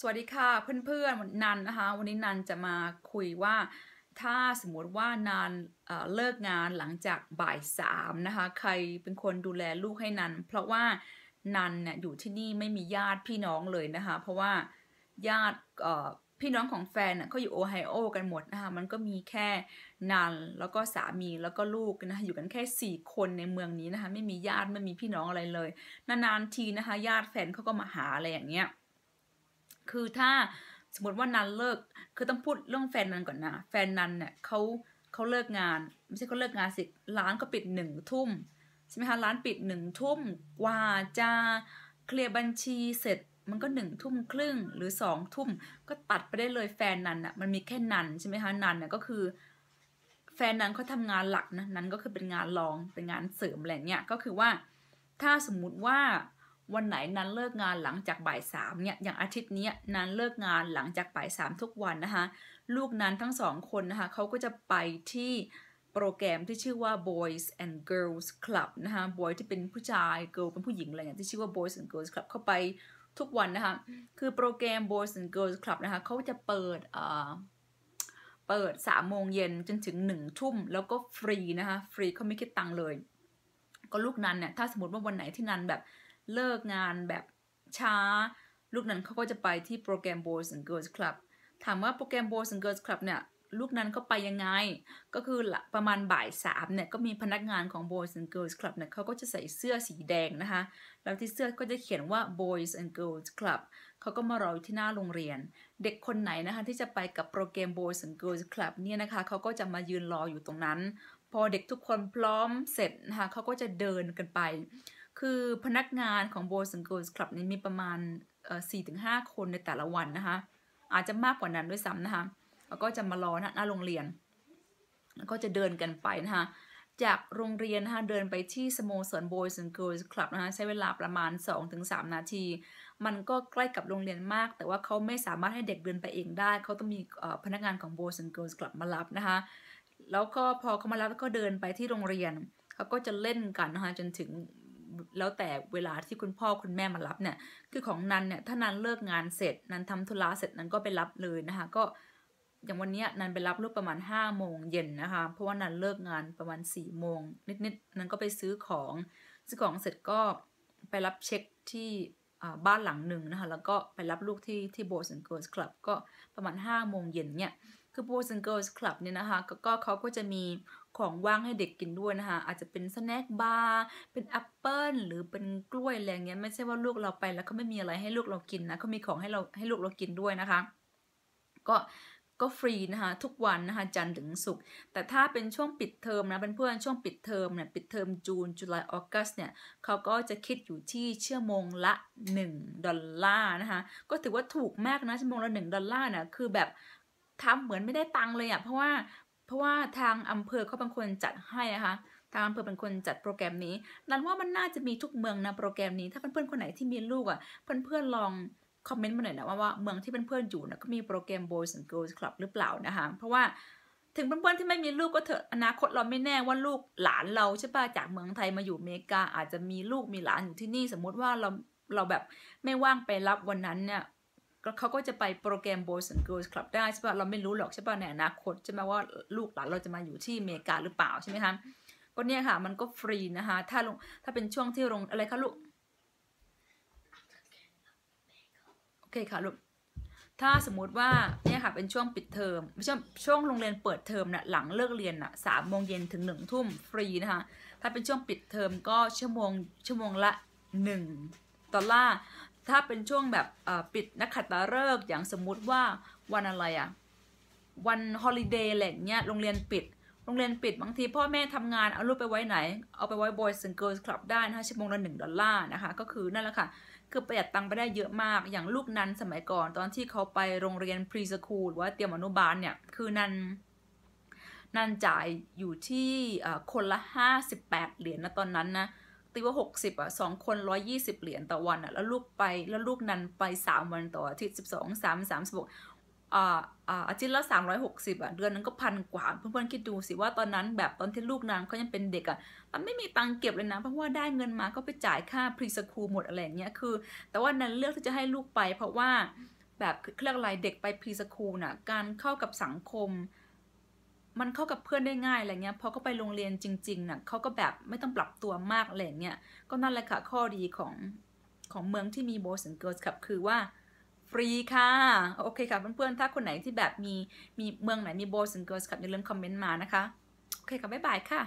สวัสดีค่ะเพื่อนๆนันนะคะวันนี้นันจะมาคุยว่า ถ้าสมมติว่านานเเลิกงานหลังจากบ่ายสามนะคะใครเป็นคนดูแลลูกให้นันเพราะว่านันเนี่ยอยู่ที่นี่ไม่มีญาติพี่น้องเลยนะคะเพราะว่าญาติพี่น้องของแฟนเขาอยู่โอไฮโอกันหมดนะคะมันก็มีแค่นันแล้วก็สามีแล้วก็ลูกนะคะอยู่กันแค่ 4 คนในเมืองนี้นะคะไม่มีญาติไม่มีพี่น้องอะไรเลย นานๆทีนะคะญาติแฟนเขาก็มาหาอะไรอย่างเงี้ยคือถ้าสมมติว่านันเลิกคือต้องพูดเรื่องแฟนนันก่อนนะแฟนนันเนี่ยเขาเขาเลิกงาน ไม่ใช่เขาเลิกงานสิร้านก็ปิดหนึ่งทุ่มใช่ไหมคะร้านปิดหนึ่งทุ่มกว่าจะเคลียร์บัญชีเสร็จมันก็หนึ่งทุ่มครึ่งหรือสองทุ่มก็ตัดไปได้เลยแฟนนันอะมันมีแค่นันใช่ไหมคะนันเนี่ยก็คือ แฟนนันเขาทางานหลักนะนันก็คือเป็นงานรอง เป็นงานเสริมอะไรเงี้ยก็คือว่า ถ้าสมมุติว่าวันไหนนันเลิกงานหลังจากบ่ายสามเนี่ยอย่างอาทิตย์นี้นันเลิกงานหลังจากบ่ายสามทุกวันนะคะลูกนั้นทั้งสองคนนะคะเขาก็จะไปที่โปรแกรมที่ชื่อว่า Boys and Girls Club นะคะ Boy ที่เป็นผู้ชาย Girl เป็นผู้หญิงอะไรอย่างที่ชื่อว่า Boys and Girls Club เข้าไปทุกวันนะคะคือโปรแกรม Boys and Girls Club นะคะเขาจะเปิด เปิดสามโมงเย็นจนถึงหนึ่งทุ่มแล้วก็ฟรีนะคะฟรีเขาไม่คิดตังค์เลยก็ลูกนั้นเนี่ยถ้าสมมติว่าวันไหนที่นันแบบเลิกงานแบบช้า ลูกนั้นเขาก็จะไปที่โปรแกรม Boys and Girls Club ถามว่าโปรแกรม Boys and Girls Club เนี่ยลูกนั้นเขาไปยังไง ก็คือประมาณบ่ายสามเนี่ยก็มีพนักงานของ Boys and Girls Club เนี่ยเขาก็จะใส่เสื้อสีแดงนะคะแล้วที่เสื้อก็จะเขียนว่า Boys and Girls Club เขาก็มารออยู่ที่หน้าโรงเรียน เด็กคนไหนนะคะที่จะไปกับโปรแกรม Boys and Girls Club เนี่ยนะคะเขาก็จะมายืนรออยู่ตรงนั้น พอเด็กทุกคนพร้อมเสร็จนะคะเขาก็จะเดินกันไปคือพนักงานของ Boys and Girls Club นี้มีประมาณสี่ถึงห้าคนในแต่ละวันนะคะอาจจะมากกว่านั้นด้วยซ้ำนะคะแล้วก็จะมารอหน้าโรงเรียนแล้วก็จะเดินกันไปนะคะจากโรงเรียนนะคะเดินไปที่สโมสร Boys and Girls Club นะคะใช้เวลาประมาณ 2-3 นาที มันก็ใกล้กับโรงเรียนมากแต่ว่าเขาไม่สามารถให้เด็กเดินไปเองได้ เขาต้องมีพนักงานของ Boys and Girls Club มารับนะคะแล้วก็พอเขามารับแล้วก็เดินไปที่โรงเรียนเขาก็จะเล่นกันนะคะจนถึงแล้วแต่เวลาที่คุณพ่อคุณแม่มารับเนี่ยคือของนันเนี่ยถ้านันเลิกงานเสร็จนันทำธุระเสร็จนันก็ไปรับเลยนะคะก็อย่างวันนี้นันไปรับลูกประมาณ5้าโมงเย็นนะคะเพราะว่านันเลิกงานประมาณ4ี่โมงนิดๆนันก็ไปซื้อของซื้อของเสร็จก็ไปรับเช็คที่บ้านหลังหนึ่งนะคะ แล้วก็ไปรับลูกที่ที่โบสถ์เกิส์คลับก็ประมาณ5้าโมงเย็นเนี่ยคือ Boys and Girls Club เนี่ยนะคะกก็เขาก็จะมีของว่างให้เด็กกินด้วยนะคะอาจจะเป็นสแน็คบาร์เป็นแอปเปิลหรือเป็นกล้วยอะไรเงี้ยไม่ใช่ว่าลูกเราไปแล้วก็ไม่มีอะไรให้ลูกเรากินนะเขามีของให้เราให้ลูกเรากินด้วยนะคะ ก็ก็ฟรีนะคะทุกวันนะคะจันทร์ถึงศุกร์แต่ถ้าเป็นช่วงปิดเทอมนะเพื่อนๆช่วงปิดเทอมเนี่ยปิดเทอมจูนจุลายออกัสเนี่ยเขาก็จะคิดอยู่ที่เชื่อมงละ1ดอลลาร์นะคะก็ถือว่าถูกมากนะชั่วโมงละ1ดอลลาร์เนี่ยคือแบบทำเหมือนไม่ได้ตังเลยอะ่ะเพราะว่าเพราะว่าทางอำเภอเขาเป็นคนจัดให้นะคะ ทางอำเภอเป็นคนจัดโปรแกรมนี้รันว่ามันน่าจะมีทุกเมืองนะโปรแกรมนี้ ถ้าเพื่อนๆคนไหนที่มีลูกอ่ะ เพื่อนๆลองคอมเมนต์มาหน่อยนะว่าวาเมืองที่เพื่อนๆอยู่นะก็มีโปรแกรม Boys and Girls Club หรือเปล่านะคะ เพราะว่าถึงเพื่อนๆที่ไม่มีลูกก็เถอะอนาคตเราไม่แน่ว่าลูกหลานเราใช่ป่ะจากเมืองไทยมาอยู่เมกา อาจจะมีลูกมีหลานอยู่ที่นี่ สมมติว่าเราเราแบบไม่ว่างไปรับวันนั้นเนี่ยเขาก็จะไปโปรแกรม Boys and Girls Club ได้ใช่ปะเราไม่รู้หรอกใช่ปะในอนาคตใช่ไหมว่าลูกหลานเราจะมาอยู่ที่อเมริกาหรือเปล่าใช่ไหมคะก็เนี่ยค่ะมันก็ฟรีนะคะถ้าลงถ้าเป็นช่วงที่ลงอะไรคะลูก โอเคค่ะลูก ถ้าสมมติว่าเนี่ยค่ะเป็นช่วงปิดเทอมไม่ใช่ช่วงโรงเรียนเปิดเทอมนะ่ะหลังเลิกเรียนนะ่ะสามโมงเย็นถึงหนึ่งทุ่มฟรีนะคะถ้าเป็นช่วงปิดเทอมก็ชั่วโมงชั่วโมงละหนึ่งดอลลาร์ถ้าเป็นช่วงแบบปิดนักขัตฤกษ์อย่างสมมุติว่าวันอะไรอะวันฮอลิเดย์แหล่งเนี้ยโรงเรียนปิดโรงเรียนปิด บางทีพ่อแม่ทำงานเอาลูกไปไว้ไหน เอาไปไว้บอย s and g i ล l s c l u ได้นะคะชั่วโมงละหนึ่งดอลลาร์นะคะ ก็คือนั่นแหละค่ะ คือประหยัดตังค์ไปได้เยอะมากอย่างลูกนันสมัยก่อน ตอนที่เขาไปโรงเรียนพรีสคูลว่าเตรียมอนุบาลเนี่ยคือนันนันจ่ายอยู่ที่คนละ 58เหรียญนะตอนนั้นนะตีว่า 60 อ่ะ สองคน 120 เหรียญต่อวันอ่ะ แล้วลูกไปแล้วลูกนั้นไปสามวันต่ออาทิตย์ 12 3 3กอ่าอ่าอาทิตย์ละ 360 อ่ะ เดือนนั้นก็พันกว่า เพื่อนๆคิดดูสิว่าตอนนั้นแบบตอนที่ลูกนางเขายังเป็นเด็กอ่ะ มันไม่มีตังเก็บเลยนะ เพราะว่าได้เงินมาก็ไปจ่ายค่าพรีสคูลหมดอะไรเงี้ย คือ แต่ว่านั้นเลือกที่จะให้ลูกไป เพราะว่าแบบเครื่องอะไรเด็กไปพรีสคูลน่ะ การเข้ากับสังคมมันเข้ากับเพื่อนได้ง่ายอะไรเงี้ยพอก็ไปโรงเรียนจริงๆนะ่ะเขาก็แบบไม่ต้องปรับตัวมากอะไรเงี้ยก็นั่นแหละค่ะ ข้อดีของของเมืองที่มีโบสเกิร์ลครับคือว่า ฟรีค่ะ โอเคค่ะเพื่อนๆ ถ้าคนไหนที่แบบมีมีเมืองไหนมีโบสเกิร์ลครับอย่าลืมคอมเมนต์มานะคะ โอเคค่ะ บ๊ายบายค่ะ